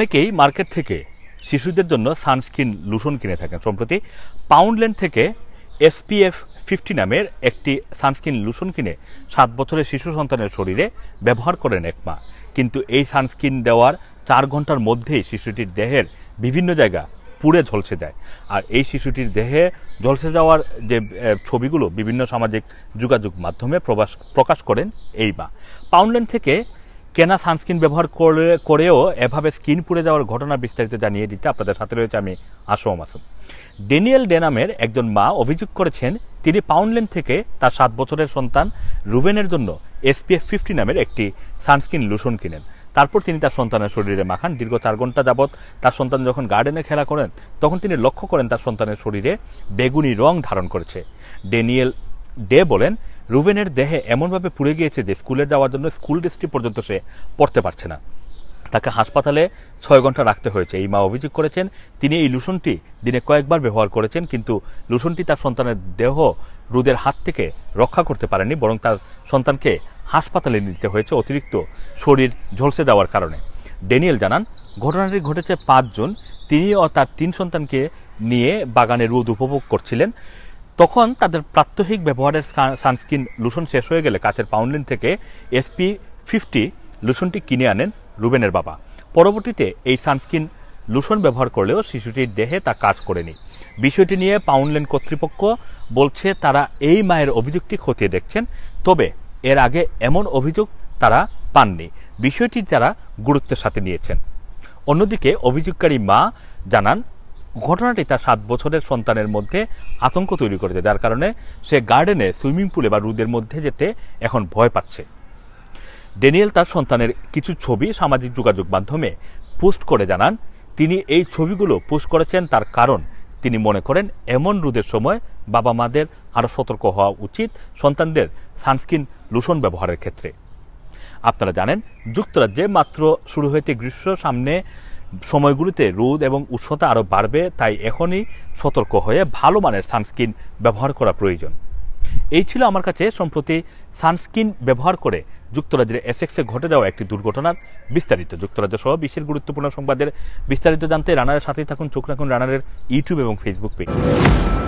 অনেকেই মার্কেট থেকে শিশুদের জন্য সানস্ক্রিন লুশন কিনে থাকেন সম্প্রতি পাউন্ডল্যান্ড থেকে এসপিএফ ফিফটি নামের একটি সানস্ক্রিন লুশন কিনে সাত বছরের শিশু সন্তানের শরীরে ব্যবহার করেন এক মা কিন্তু এই সানস্ক্রিন দেওয়ার চার ঘন্টার মধ্যেই শিশুটির দেহের বিভিন্ন জায়গা পুড়ে ঝলসে যায় আর এই শিশুটির দেহে ঝলসে যাওয়ার যে ছবিগুলো বিভিন্ন সামাজিক যোগাযোগ মাধ্যমে প্রকাশ প্রকাশ করেন এই মা পাউন্ডল্যান্ড থেকে কেনা সানস্ক্রিন ব্যবহার করে করেও এভাবে স্কিন পুড়ে যাওয়ার ঘটনা বিস্তারিত জানিয়ে দিতে আপনাদের সাথে রয়েছে আমি আসোয়া মাসুম ডেনিয়েল ডেনামের একজন মা অভিযোগ করেছেন তিনি পাউন্ডল্যান্ড থেকে তার সাত বছরের সন্তান রুবেনের জন্য এসপিএফ ফিফটি নামের একটি সানস্ক্রিন লোশন কিনেন তারপর তিনি তার সন্তানের শরীরে মাখান দীর্ঘ চার ঘন্টা যাবৎ তার সন্তান যখন গার্ডেনে খেলা করেন তখন তিনি লক্ষ্য করেন তার সন্তানের শরীরে বেগুনি রং ধারণ করেছে ডেনিয়েল ডে বলেন রুবেনের দেহে এমনভাবে পুড়ে গিয়েছে যে স্কুলে যাওয়ার জন্য স্কুল ড্রেসটি পর্যন্ত সে পড়তে পারছে না তাকে হাসপাতালে ছয় ঘন্টা রাখতে হয়েছে এই মা অভিযোগ করেছেন তিনি এই লুসনটি দিনে কয়েকবার ব্যবহার করেছেন কিন্তু লুসনটি তার সন্তানের দেহ রোদের হাত থেকে রক্ষা করতে পারেনি বরং তার সন্তানকে হাসপাতালে নিতে হয়েছে অতিরিক্ত শরীর ঝলসে দেওয়ার কারণে ড্যানিয়েল জানান ঘটনাটি ঘটেছে পাঁচজন তিনি ও তার তিন সন্তানকে নিয়ে বাগানে রোদ উপভোগ করছিলেন তখন তাদের প্রাত্যহিক ব্যবহারের সানস্ক্রিন লুসন শেষ হয়ে গেলে কাছের পাউন্ডলিন থেকে এসপি ফিফটি লুসনটি কিনে আনেন রুবেনের বাবা পরবর্তীতে এই সানস্ক্রিন লুসন ব্যবহার করলেও শিশুটির দেহে তা কাজ করেনি বিষয়টি নিয়ে পাউন্ডলেন কর্তৃপক্ষ বলছে তারা এই মায়ের অভিযোগটি খতিয়ে দেখছেন তবে এর আগে এমন অভিযোগ তারা পাননি বিষয়টি তারা গুরুত্বের সাথে নিয়েছেন অন্যদিকে অভিযোগকারী মা জানান ঘটনাটি তার সাত বছরের সন্তানের মধ্যে আতঙ্ক তৈরি করেছে যার কারণে সে গার্ডেনে সুইমিং পুলে বা রুদের মধ্যে যেতে এখন ভয় পাচ্ছে ড্যানিয়েল তার সন্তানের কিছু ছবি সামাজিক যোগাযোগ মাধ্যমে পোস্ট করে জানান তিনি এই ছবিগুলো পোস্ট করেছেন তার কারণ তিনি মনে করেন এমন রোদের সময় বাবা মাদের আরও সতর্ক হওয়া উচিত সন্তানদের সানস্ক্রিন লোশন ব্যবহারের ক্ষেত্রে আপনারা জানেন যুক্তরাজ্যে মাত্র শুরু হয়েছে গ্রীষ্ম সামনে সময়গুলিতে রোদ এবং উষ্ণতা আরও বাড়বে তাই এখনই সতর্ক হয়ে ভালো মানের সানস্ক্রিন ব্যবহার করা প্রয়োজন এই ছিল আমার কাছে সম্প্রতি সানস্ক্রিন ব্যবহার করে যুক্তরাজ্যের এসেক্সে ঘটে যাওয়া একটি দুর্ঘটনার বিস্তারিত যুক্তরাজ্য সহ বিশ্বের গুরুত্বপূর্ণ সংবাদের বিস্তারিত জানতে রানারের সাথেই থাকুন চোখ রাখুন রানারের ইউটিউব এবং ফেসবুক পেজ